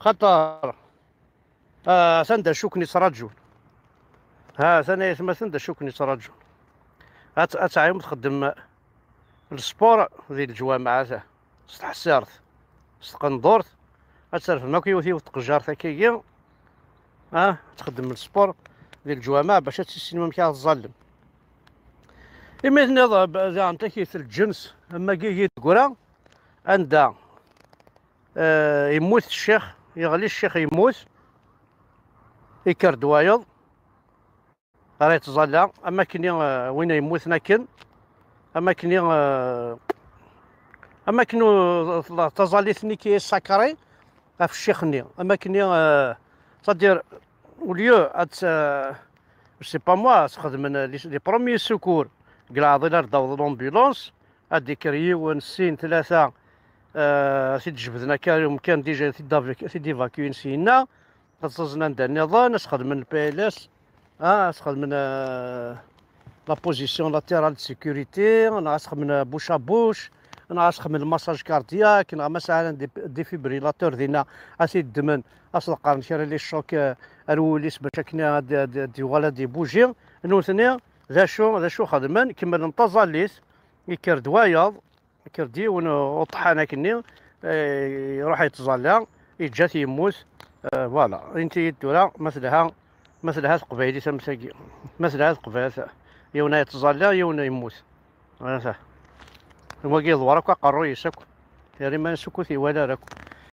خطر آه سند شكني سراجون ها سنة يسمى سند شكني هات عيم تخدم السبور ديال ذي الجوامعة ستحسارت ستقندورت أتعرف الماكيوثي وتقجار ثكية ها تخدم السبور ذي الجوامع باش ما ممكن الظلم إما نضرب إذا أنت كيف الجنس أما كي تقرا عندها آه يموت الشيخ يغلي الشيخ يموت يكرد وايض راه يتظلى اما كني آه، وين يموت ناكن اما كني آه، اما كنو تظليتني كي سكري في الشيخ ني اما كني تدير آه، وليو ات سي با موا تخدم لي بروميي سكور كلا عضيلة رداو لومبيلونس هادي كريو نسين ثلاثة آه، سيد جبدنا كان كان ديجا سيد سيد ديفاكيون سينا خصصنا ندير نظام نسخد من بي ال اس اه من لا بوزيسيون لاتيرال دو نسخد من بوش ا بوش نسخد من الماساج كاردياك مثلا ديفيبريلاتور دينا اسي دمن اصل قرن شرا لي الشوك آه، الوليس باش كنا دي ولا دي بوجي نوثني ذا شو ذا شو خدمن كمل نطازاليس يكر يكرد وايض كردي وطحانا كني آه، يروح يتزلى يجا تيموت آه، فوالا انت يدورا مثلها مثلها قبيلي تمساكي مثلها قبيلة يونا يتزلى يونا يموت هو كيدور هكا قرو يسك يا ما نسكو في ولا راكو